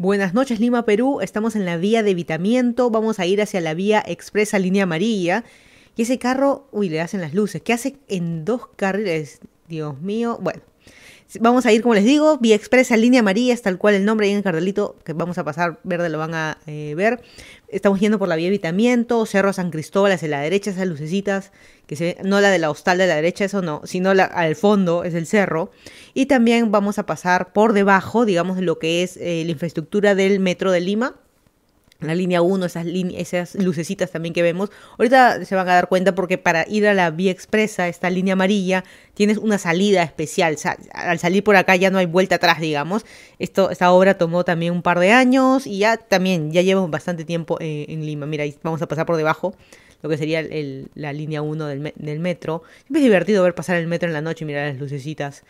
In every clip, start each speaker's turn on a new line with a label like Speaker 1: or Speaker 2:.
Speaker 1: Buenas noches Lima, Perú. Estamos en la vía de evitamiento. Vamos a ir hacia la vía expresa línea amarilla. Y ese carro, uy, le hacen las luces. ¿Qué hace en dos carriles? Dios mío. Bueno, Vamos a ir, como les digo, vía expresa, línea amarilla, tal cual el nombre ahí en el que vamos a pasar, verde lo van a eh, ver. Estamos yendo por la vía Evitamiento, Cerro San Cristóbal hacia la derecha, esas lucecitas, que no la de la hostal de la derecha, eso no, sino la, al fondo es el cerro. Y también vamos a pasar por debajo, digamos, de lo que es eh, la infraestructura del metro de Lima la línea 1, esas, esas lucecitas también que vemos. Ahorita se van a dar cuenta porque para ir a la vía expresa, esta línea amarilla, tienes una salida especial. al salir por acá ya no hay vuelta atrás, digamos. Esto, esta obra tomó también un par de años y ya también, ya llevamos bastante tiempo eh, en Lima. Mira, ahí vamos a pasar por debajo lo que sería la línea 1 del, metro. Siempre es divertido ver pasar el metro en la noche y mirar las lucecitas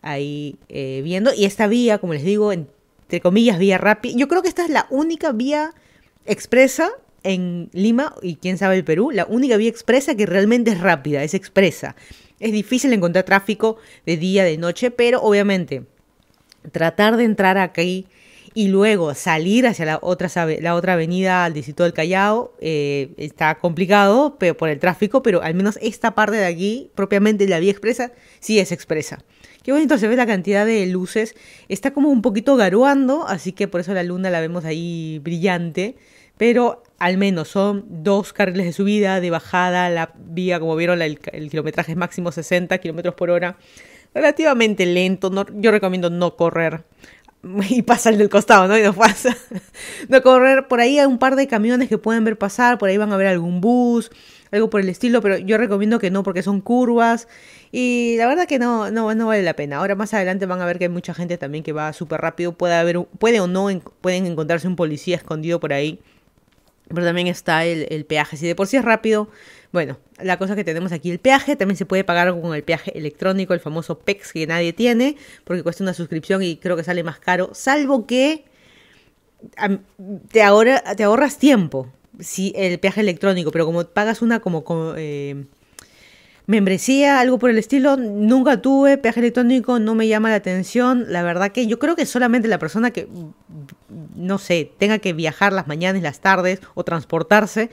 Speaker 1: ahí eh, viendo. Y esta vía, como les digo, entre comillas, vía rápida. Yo creo que esta es la única vía expresa en Lima y quién sabe el Perú, la única vía expresa que realmente es rápida, es expresa. Es difícil encontrar tráfico de día, de noche, pero obviamente tratar de entrar aquí y luego salir hacia la otra, la otra avenida al distrito del Callao eh, está complicado por el tráfico, pero al menos esta parte de aquí, propiamente la vía expresa, sí es expresa. Qué bonito se ve la cantidad de luces, está como un poquito garuando, así que por eso la luna la vemos ahí brillante pero al menos son dos carriles de subida, de bajada, la vía, como vieron, el, kilometraje es máximo 60 kilómetros por hora, relativamente lento, yo recomiendo no correr y pasa el del costado, ¿no? Y no pasa. No correr, por ahí hay un par de camiones que pueden ver pasar, por ahí van a ver algún bus, algo por el estilo, pero yo recomiendo que no porque son curvas y la verdad que no, no, no vale la pena. Ahora más adelante van a ver que hay mucha gente también que va súper rápido, puede, haber, puede o no, pueden encontrarse un policía escondido por ahí pero también está el, peaje. Si de por sí es rápido, bueno, la cosa que tenemos aquí, el peaje, también se puede pagar con el peaje electrónico, el famoso PEX que nadie tiene, porque cuesta una suscripción y creo que sale más caro, salvo que te, ahora te ahorras tiempo, si el peaje electrónico, pero como pagas una como, eh, membresía, algo por el estilo. Nunca tuve peaje electrónico, no me llama la atención. La verdad que yo creo que solamente la persona que, no sé, tenga que viajar las mañanas, las tardes o transportarse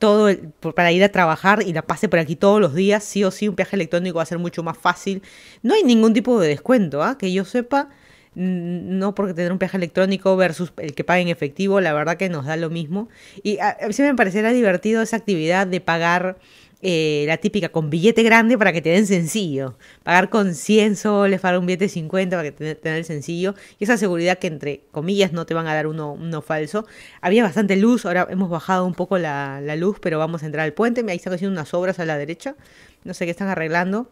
Speaker 1: todo para ir a trabajar y la pase por aquí todos los días, sí o sí, un peaje electrónico va a ser mucho más fácil. No hay ningún tipo de descuento, ¿ah? que yo sepa. No porque tener un peaje electrónico versus el que pague en efectivo, la verdad que nos da lo mismo. Y a, ah, a mí me parecerá divertido esa actividad de pagar eh, la típica con billete grande para que te den sencillo. Pagar con 100 soles, pagar un billete 50 para que te el sencillo. Y esa seguridad que entre comillas no te van a dar uno, falso. Había bastante luz, ahora hemos bajado un poco la, la luz, pero vamos a entrar al puente. Ahí están haciendo unas obras a la derecha. No sé qué están arreglando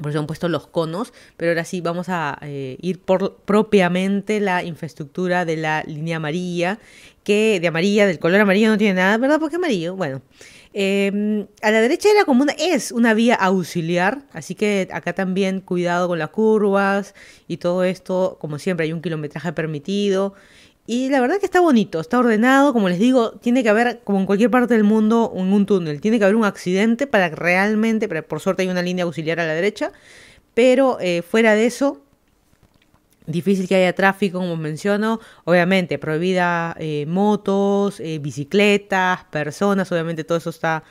Speaker 1: por eso han puesto los conos, pero ahora sí vamos a eh, ir por propiamente la infraestructura de la línea amarilla, que de amarilla, del color amarillo no tiene nada, ¿verdad? Porque amarillo, bueno. Em, a la derecha de la comuna es una vía auxiliar, así que acá también cuidado con las curvas y todo esto, como siempre hay un kilometraje permitido y la verdad que está bonito, está ordenado, como les digo, tiene que haber, como en cualquier parte del mundo, un túnel, tiene que haber un accidente para realmente, por suerte hay una línea auxiliar a la derecha, pero eh, fuera de eso, difícil que haya tráfico, como menciono, obviamente prohibida eh, motos, eh, bicicletas, personas, obviamente todo eso está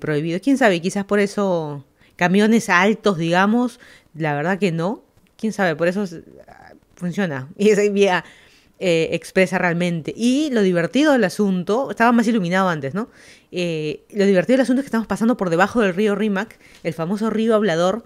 Speaker 1: prohibido. ¿Quién sabe? Quizás por eso camiones altos, digamos, la verdad que no, quién sabe, por eso ah, funciona. Y esa vía eh, expresa realmente. Y lo divertido del asunto, estaba más iluminado antes, ¿no? Eh, lo divertido del asunto es que estamos pasando por debajo del río Rimac, el famoso río hablador.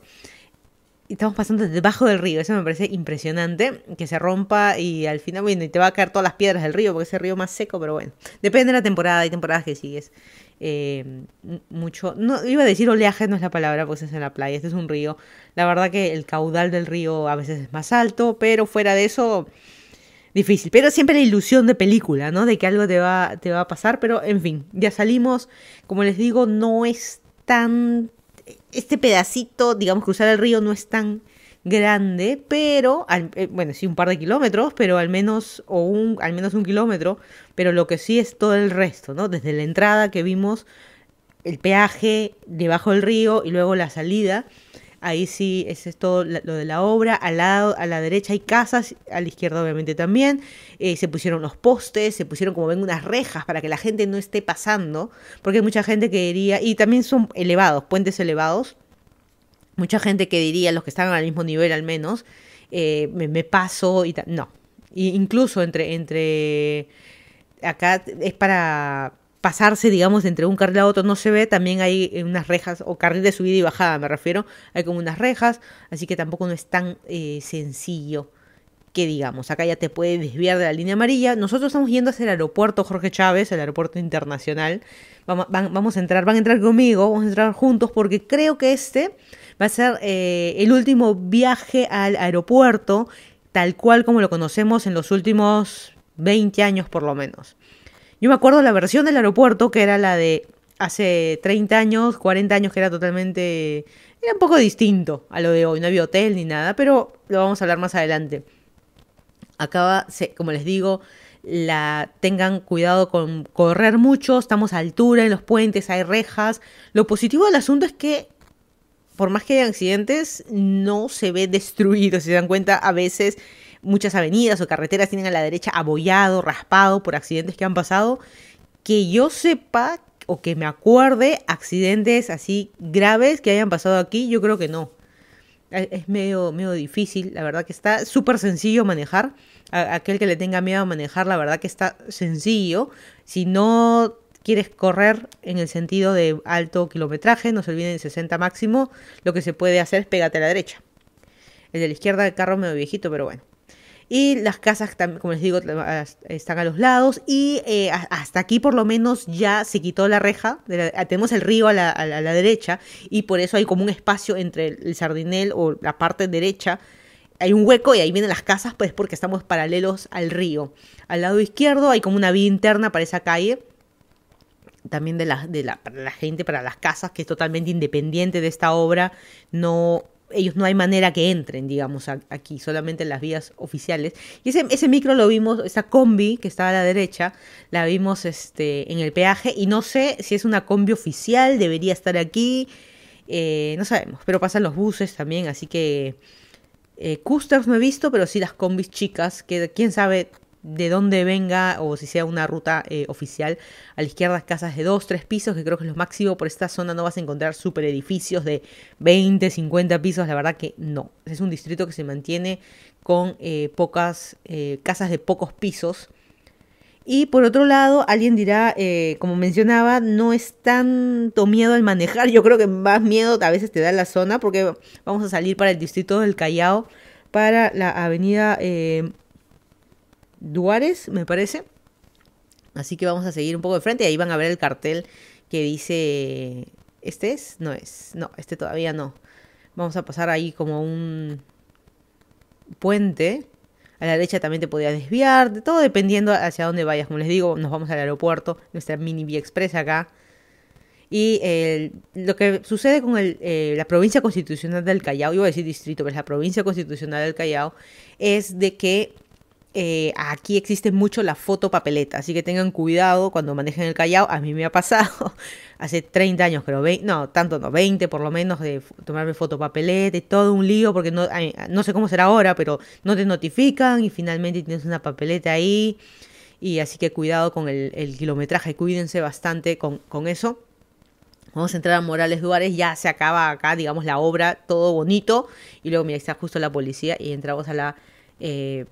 Speaker 1: estamos pasando debajo del río, eso me parece impresionante, que se rompa y al final, bueno, y te va a caer todas las piedras del río, porque es el río más seco, pero bueno, depende de la temporada, hay temporadas que sigues eh, mucho, no, iba a decir oleaje, no es la palabra, pues es en la playa, este es un río, la verdad que el caudal del río a veces es más alto, pero fuera de eso, difícil. Pero siempre la ilusión de película, ¿no? De que algo te va, te va a pasar. Pero en fin, ya salimos. Como les digo, no es tan. Este pedacito, digamos, cruzar el río no es tan grande, pero eh, bueno, sí un par de kilómetros, pero al menos o un al menos un kilómetro, pero lo que sí es todo el resto, ¿no? Desde la entrada que vimos el peaje debajo del río y luego la salida, Ahí sí, ese es todo lo de la obra. Al lado, a la derecha hay casas, a la izquierda obviamente también. Eh, se pusieron los postes, se pusieron como ven unas rejas para que la gente no esté pasando, porque hay mucha gente que diría, y también son elevados, puentes elevados. Mucha gente que diría, los que están al mismo nivel al menos, eh, me, paso y tal. No. incluso entre, entre. Acá es para pasarse, digamos, entre un carril a otro no se ve, también hay eh, unas rejas, o carril de subida y bajada, me refiero, hay como unas rejas, así que tampoco no es tan eh, sencillo que digamos, acá ya te puede desviar de la línea amarilla. Nosotros estamos yendo hacia el aeropuerto Jorge Chávez, el aeropuerto internacional. Vamos, vamos a entrar, van a entrar conmigo, vamos a entrar juntos, porque creo que este va a ser eh, el último viaje al aeropuerto, tal cual como lo conocemos en los últimos 20 años por lo menos. Yo me acuerdo la versión del aeropuerto, que era la de hace 30 años, 40 años, que era totalmente... Era un poco distinto a lo de hoy, no había hotel ni nada, pero lo vamos a hablar más adelante. Acaba, como les digo, la tengan cuidado con correr mucho, estamos a altura en los puentes, hay rejas. Lo positivo del asunto es que por más que haya accidentes, no se ve destruido. Si se dan cuenta, a veces muchas avenidas o carreteras tienen a la derecha abollado, raspado por accidentes que han pasado, que yo sepa o que me acuerde accidentes así graves que hayan pasado aquí, yo creo que no. E, es medio, medio difícil, la verdad que está súper sencillo manejar. A aquel que le tenga miedo a manejar, la verdad que está sencillo. Si no quieres correr en el sentido de alto kilometraje, no se olviden 60 máximo, lo que se puede hacer es pégate a la derecha. El de la izquierda del carro medio viejito, pero bueno. Y las casas, como les digo, están a los lados. Y eh, hasta aquí por lo menos ya se quitó la reja. Ah, tenemos el río a la, derecha. Y por eso hay como un espacio entre el sardinel o la parte derecha. Hay un hueco y ahí vienen las casas, pues porque estamos paralelos al río. Al lado izquierdo hay como una vía interna para esa calle. También de de para la gente, para las casas, que es totalmente independiente de esta obra. No ellos no hay manera que entren, digamos, aquí, solamente en las vías oficiales. Y ese, ese micro lo vimos, esa combi que estaba a la derecha, la vimos este, en el peaje y no sé si es una combi oficial, debería estar aquí, eh, no sabemos, pero pasan los buses también, así que eh, Custers no he visto, pero sí las combis chicas, que quién sabe de dónde venga o si sea una ruta eh, oficial. A la izquierda casas de 2, 3 pisos, que creo que es lo máximo. Por esta zona no vas a encontrar super edificios de 20, 50 pisos. La verdad que no. Es un distrito que se mantiene con eh, pocas eh, casas de pocos pisos. Y por otro lado, alguien dirá, como mencionaba, no es tanto miedo al manejar. Yo creo que más miedo a veces te da la zona porque vamos a salir para el distrito del Callao, para la avenida... Duares me parece. Así que vamos a seguir un poco de frente. Y Ahí van a ver el cartel que dice... ¿Este es? No es. No, este todavía no. Vamos a pasar ahí como un puente. A la derecha también te podías desviar. Todo dependiendo hacia dónde vayas. Como les digo, nos vamos al aeropuerto. Nuestra mini vía express acá. Y eh, lo que sucede con eh, la provincia constitucional del Callao, iba a decir distrito, pero es la provincia constitucional del Callao, es de que eh, aquí existe mucho la foto papeleta, así que tengan cuidado cuando manejen el Callao. A mí me ha pasado hace 30 años, creo, 20, no, tanto no, 20 por lo menos, de tomarme foto papeleta y todo un lío, porque no, sé cómo será ahora, pero no te notifican y finalmente tienes una papeleta ahí. Y así que cuidado con el, kilometraje, cuídense bastante con, eso. Vamos a entrar a Morales Duares ya se acaba acá, digamos, la obra, todo bonito. Y luego, mira, está justo la policía y entramos a la eh,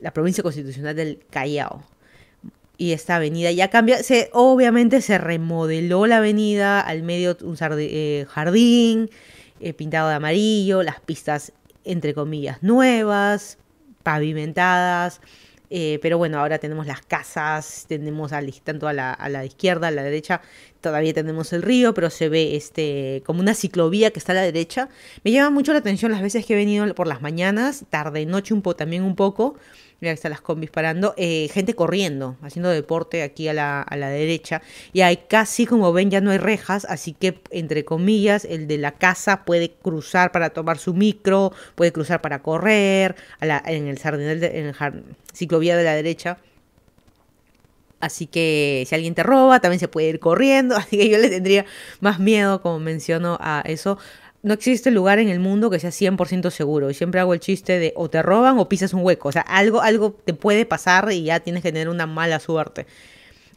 Speaker 1: la provincia constitucional del Callao. Y esta avenida ya cambia, se, obviamente se remodeló la avenida, al medio un eh, jardín eh, pintado de amarillo, las pistas entre comillas nuevas, pavimentadas, eh, pero bueno, ahora tenemos las casas, tenemos tanto a la izquierda, a la derecha, todavía tenemos el río, pero se ve este, como una ciclovía que está a la derecha. Me llama mucho la atención las veces que he venido por las mañanas, tarde, noche un poco también un poco. Mira que están las combis parando. Eh, gente corriendo, haciendo deporte aquí a la, a la derecha. Y hay casi, como ven, ya no hay rejas, así que, entre comillas, el de la casa puede cruzar para tomar su micro, puede cruzar para correr, la, en el en el ciclovía de la derecha Así que si alguien te roba, también se puede ir corriendo. Así que yo le tendría más miedo, como menciono, a eso. No existe lugar en el mundo que sea 100% seguro. Y siempre hago el chiste de o te roban o pisas un hueco. O sea, algo, algo te puede pasar y ya tienes que tener una mala suerte.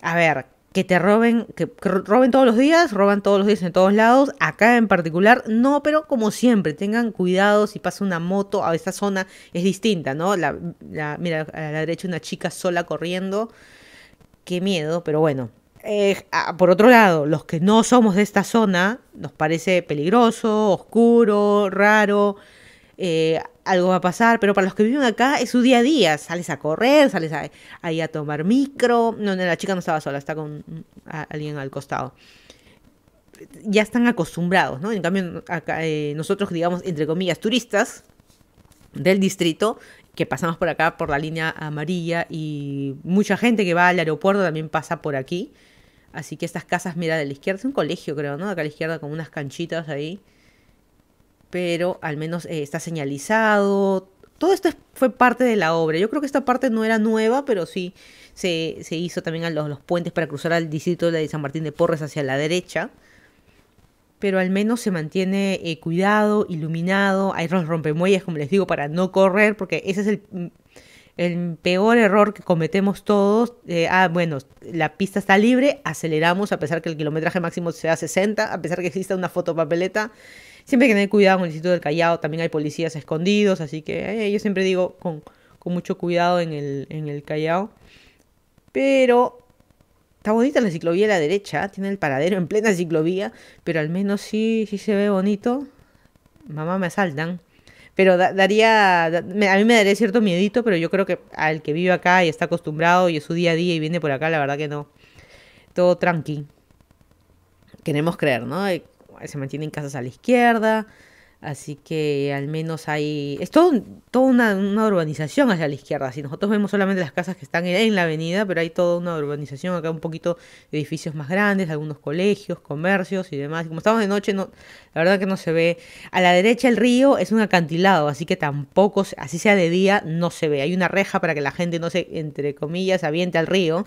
Speaker 1: A ver, que te roben, que, roben todos los días, roban todos los días en todos lados. Acá en particular, no, pero como siempre, tengan cuidado si pasa una moto. A esta zona es distinta, ¿no? mira, a la derecha una chica sola corriendo qué miedo, pero bueno. Eh, por otro lado, los que no somos de esta zona, nos parece peligroso, oscuro, raro, eh, algo va a pasar, pero para los que viven acá es su día a día, sales a correr, sales ahí a tomar micro, no, la chica no estaba sola, está con alguien al costado. Ya están acostumbrados, ¿no? En cambio, eh, nosotros, digamos, entre comillas, turistas del distrito, que pasamos por acá por la línea amarilla y mucha gente que va al aeropuerto también pasa por aquí. Así que estas casas, mira, de la izquierda es un colegio, creo, ¿no? Acá a la izquierda con unas canchitas ahí. Pero al menos eh, está señalizado. Todo esto fue parte de la obra. Yo creo que esta parte no era nueva, pero sí se, hizo también a los, los puentes para cruzar al distrito de San Martín de Porres hacia la derecha pero al menos se mantiene eh, cuidado, iluminado, hay rompe como les digo, para no correr, porque ese es el, peor error que cometemos todos. Eh, ah, bueno, la pista está libre, aceleramos, a pesar que el kilometraje máximo sea 60, a pesar que exista una fotopapeleta. Siempre hay que tener cuidado con el sitio del Callao, también hay policías escondidos, así que eh, yo siempre digo con, mucho cuidado en el, en el Callao. Pero Está bonita la ciclovía a la derecha, tiene el paradero en plena ciclovía, pero al menos sí, sí se ve bonito. Mamá, me asaltan. Pero daría, a mí me daría cierto miedito, pero yo creo que al que vive acá y está acostumbrado y es su día a día y viene por acá, la verdad que no. Todo tranqui. Queremos creer, ¿no? Se mantienen casas a la izquierda, Así que al menos hay... Es todo, toda una, urbanización hacia la izquierda. Si nosotros vemos solamente las casas que están en, la avenida, pero hay toda una urbanización. Acá un poquito edificios más grandes, algunos colegios, comercios y demás. Como estamos de noche, la verdad que no se ve. A la derecha el río es un acantilado, así que tampoco, así sea de día, no se ve. Hay una reja para que la gente no se, entre comillas, aviente al río.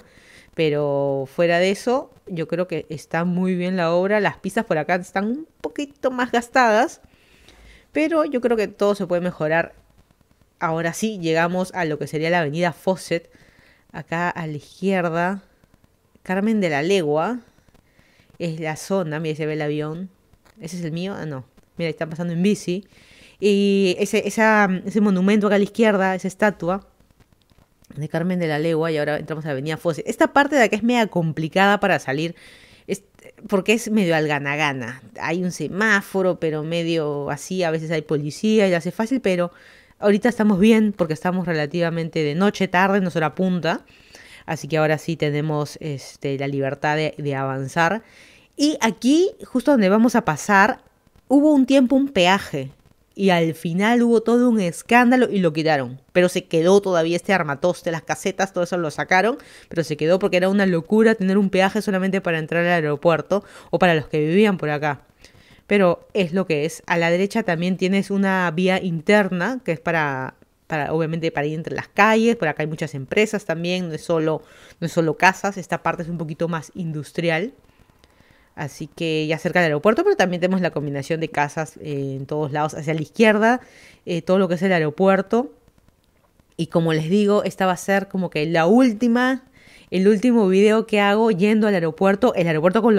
Speaker 1: Pero fuera de eso, yo creo que está muy bien la obra. Las pistas por acá están un poquito más gastadas pero yo creo que todo se puede mejorar. Ahora sí, llegamos a lo que sería la avenida Fosset, Acá a la izquierda, Carmen de la Legua. Es la zona, mira, se ve el avión. ¿Ese es el mío? Ah, no. Mira, están pasando en bici. Y ese, ese monumento acá a la izquierda, esa estatua de Carmen de la Legua, y ahora entramos a la avenida Fosset. Esta parte de acá es media complicada para salir porque es medio al gana-gana. Hay un semáforo, pero medio así, a veces hay policía y hace fácil, pero ahorita estamos bien porque estamos relativamente de noche, tarde, no se la punta. Así que ahora sí tenemos este, la libertad de avanzar. Y aquí, justo donde vamos a pasar, hubo un tiempo un peaje y al final hubo todo un escándalo y lo quitaron. Pero se quedó todavía este armatoste, las casetas, todo eso lo sacaron, pero se quedó porque era una locura tener un peaje solamente para entrar al aeropuerto o para los que vivían por acá. Pero es lo que es. A la derecha también tienes una vía interna que es para para, obviamente para ir entre las calles, por acá hay muchas empresas también, no es solo, no es solo casas, esta parte es un poquito más industrial. Así que ya cerca del aeropuerto, pero también tenemos la combinación de casas eh, en todos lados, hacia la izquierda, eh, todo lo que es el aeropuerto. Y como les digo, esta va a ser como que la última, el último video que hago yendo al aeropuerto, el aeropuerto como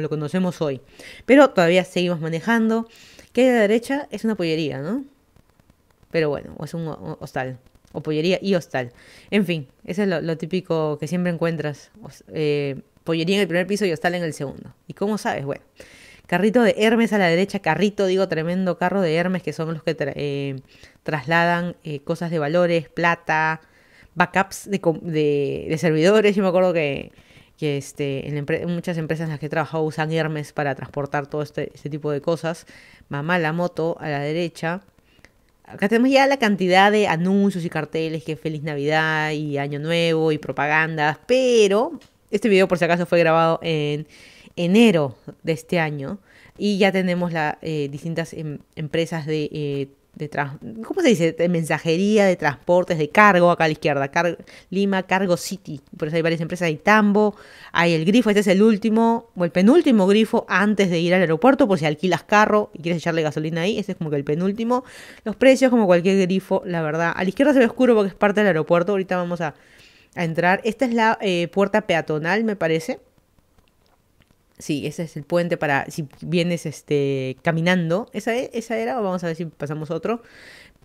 Speaker 1: lo, conocemos hoy. Pero todavía seguimos manejando. Que a la derecha es una pollería, ¿no? Pero bueno, es un hostal. O pollería y hostal. En fin, eso es lo, típico que siempre encuentras. Eh, pollería en el primer piso y hostal en el segundo. ¿Y cómo sabes? Bueno, carrito de Hermes a la derecha, carrito, digo, tremendo carro de Hermes, que son los que eh, trasladan eh, cosas de valores, plata, backups de, servidores. Yo me acuerdo que, este, en muchas empresas en las que he trabajado usan Hermes para transportar todo este, este tipo de cosas. Mamá, la moto a la derecha. Acá tenemos ya la cantidad de anuncios y carteles que Feliz Navidad y Año Nuevo y propagandas, pero este video, por si acaso, fue grabado en enero de este año y ya tenemos las eh, distintas em, empresas de, eh, de ¿cómo se dice? De mensajería, de transportes, de cargo, acá a la izquierda, Lima Cargo City. Por eso hay varias empresas, hay Tambo, hay el grifo, este es el último, o el penúltimo grifo antes de ir al aeropuerto, por si alquilas carro y quieres echarle gasolina ahí, este es como que el penúltimo. Los precios, como cualquier grifo, la verdad. A la izquierda se ve oscuro porque es parte del aeropuerto, ahorita vamos a a entrar. Esta es la eh, puerta peatonal, me parece. Sí, ese es el puente para si vienes este, caminando. Esa, e, esa era, vamos a ver si pasamos otro.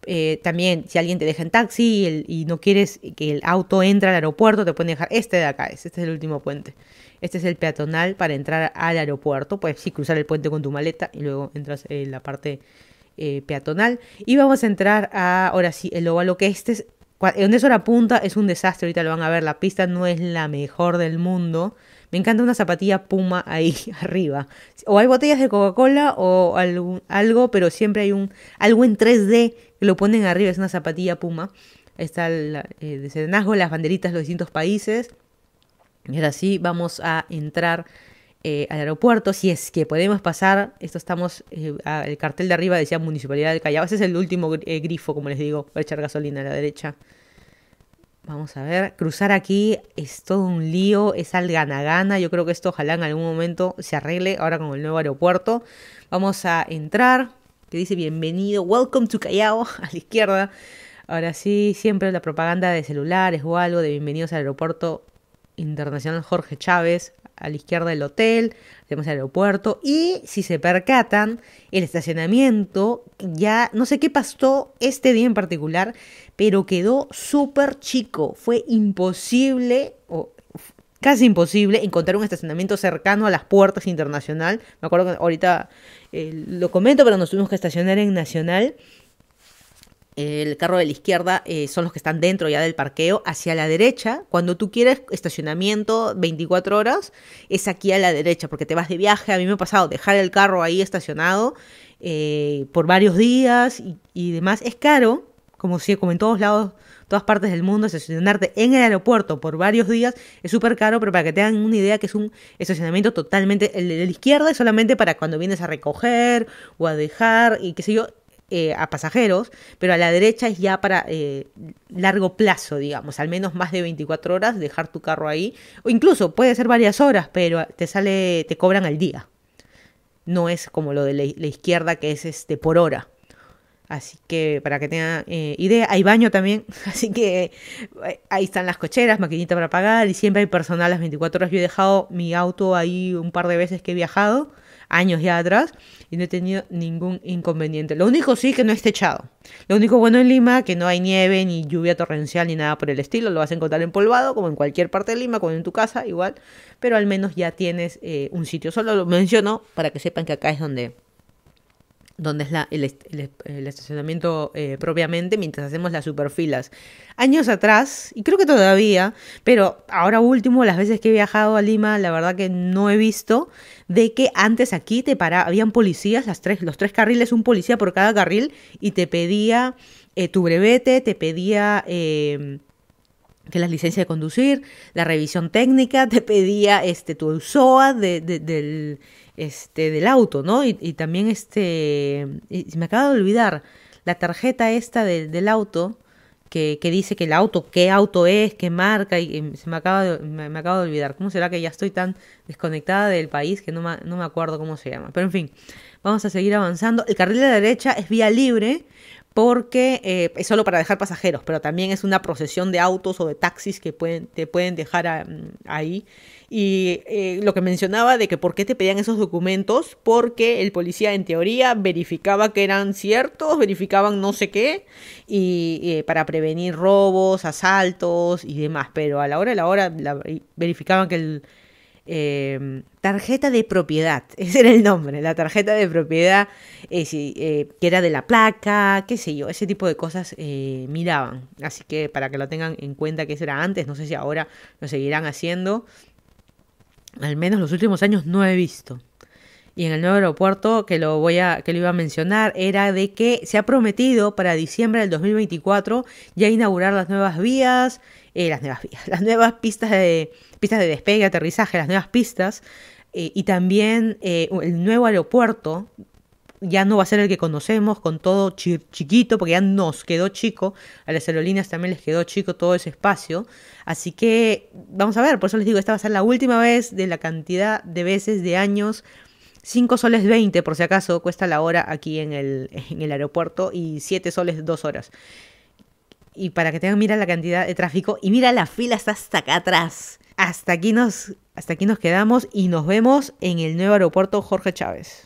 Speaker 1: Eh, también, si alguien te deja en taxi y, no quieres que el auto entre al aeropuerto, te pueden dejar este de acá. Este, es el último puente. Este es el peatonal para entrar al aeropuerto. Puedes sí, cruzar el puente con tu maleta y luego entras en la parte eh, peatonal. Y vamos a entrar a, ahora sí, el óvalo, que este es en eso hora punta es un desastre, ahorita lo van a ver, la pista no es la mejor del mundo. Me encanta una zapatilla puma ahí arriba. O hay botellas de Coca-Cola o algo, pero siempre hay un algo en 3D que lo ponen arriba, es una zapatilla puma. está el, eh, de las banderitas de los distintos países. Y ahora sí, vamos a entrar eh, al aeropuerto, si es que podemos pasar, esto estamos, eh, el cartel de arriba decía Municipalidad de Callao, ese es el último eh, grifo, como les digo, para echar gasolina a la derecha. Vamos a ver, cruzar aquí es todo un lío, es al gana-gana, yo creo que esto ojalá en algún momento se arregle, ahora con el nuevo aeropuerto. Vamos a entrar, que dice bienvenido, welcome to Callao, a la izquierda. Ahora sí, siempre la propaganda de celulares o algo de bienvenidos al aeropuerto internacional Jorge Chávez, a la izquierda del hotel, tenemos el aeropuerto y si se percatan, el estacionamiento ya no sé qué pasó este día en particular, pero quedó súper chico, fue imposible o casi imposible encontrar un estacionamiento cercano a las puertas internacional. Me acuerdo que ahorita eh, lo comento, pero nos tuvimos que estacionar en Nacional el carro de la izquierda eh, son los que están dentro ya del parqueo, hacia la derecha, cuando tú quieres estacionamiento 24 horas, es aquí a la derecha, porque te vas de viaje, a mí me ha pasado dejar el carro ahí estacionado eh, por varios días y, demás, es caro, como, si, como en todos lados, todas partes del mundo, estacionarte en el aeropuerto por varios días es súper caro, pero para que hagan una idea que es un estacionamiento totalmente, el de la izquierda es solamente para cuando vienes a recoger o a dejar y qué sé yo, eh, a pasajeros, pero a la derecha es ya para eh, largo plazo, digamos, al menos más de 24 horas, dejar tu carro ahí, o incluso puede ser varias horas, pero te sale, te cobran al día. No es como lo de la, la izquierda que es este por hora. Así que para que tengan eh, idea, hay baño también, así que eh, ahí están las cocheras, maquinita para pagar y siempre hay personal las 24 horas. Yo he dejado mi auto ahí un par de veces que he viajado, años ya atrás, y no he tenido ningún inconveniente. Lo único sí que no es techado. Lo único bueno en Lima que no hay nieve ni lluvia torrencial ni nada por el estilo, lo vas a encontrar empolvado como en cualquier parte de Lima, como en tu casa igual, pero al menos ya tienes eh, un sitio. Solo lo menciono para que sepan que acá es donde donde es la, el, estacionamiento eh, propiamente, mientras hacemos las superfilas. Años atrás, y creo que todavía, pero ahora último, las veces que he viajado a Lima, la verdad que no he visto de que antes aquí te paraban habían policías, las tres, los tres carriles, un policía por cada carril, y te pedía eh, tu brevete, te pedía... Eh, que la licencia de conducir, la revisión técnica, te pedía este, tu usoa de, del, este, del auto, ¿no? Y, también, este, me acabo de olvidar, la tarjeta esta del auto, que, que, dice que el auto, qué auto es, qué marca, y, se me acaba me, acabo de olvidar. ¿Cómo será que ya estoy tan desconectada del país que no, no me acuerdo cómo se llama? Pero en fin, vamos a seguir avanzando. El carril de la derecha es vía libre, porque eh, es solo para dejar pasajeros, pero también es una procesión de autos o de taxis que pueden, te pueden dejar ah, mm, ahí. Y eh, lo que mencionaba de que por qué te pedían esos documentos, porque el policía en teoría verificaba que eran ciertos, verificaban no sé qué, y eh, para prevenir robos, asaltos y demás, pero a la hora de la hora verificaban que el Em, tarjeta de propiedad, ese era el nombre, la tarjeta de propiedad eh, eh, que era de la placa, qué sé yo, ese tipo de cosas eh, miraban. Así que para que lo tengan en cuenta que eso era antes, no sé si ahora lo seguirán haciendo. Al menos los últimos años no he visto y en el nuevo aeropuerto que lo voy a que lo iba a mencionar era de que se ha prometido para diciembre del 2024 ya inaugurar las nuevas vías, eh, las nuevas vías, las nuevas pistas de pistas de despegue, aterrizaje, las nuevas pistas eh, y también eh, el nuevo aeropuerto ya no va a ser el que conocemos con todo chiquito, porque ya nos quedó chico, a las aerolíneas también les quedó chico todo ese espacio. Así que vamos a ver, por eso les digo, esta va a ser la última vez de la cantidad de veces, de años 5 soles 20 por si acaso cuesta la hora aquí en el, aeropuerto y 7 soles 2 horas. Y para que tengan, mira la cantidad de tráfico y mira la fila hasta acá atrás. Hasta aquí nos, hasta aquí nos quedamos y nos vemos en el nuevo aeropuerto Jorge Chávez.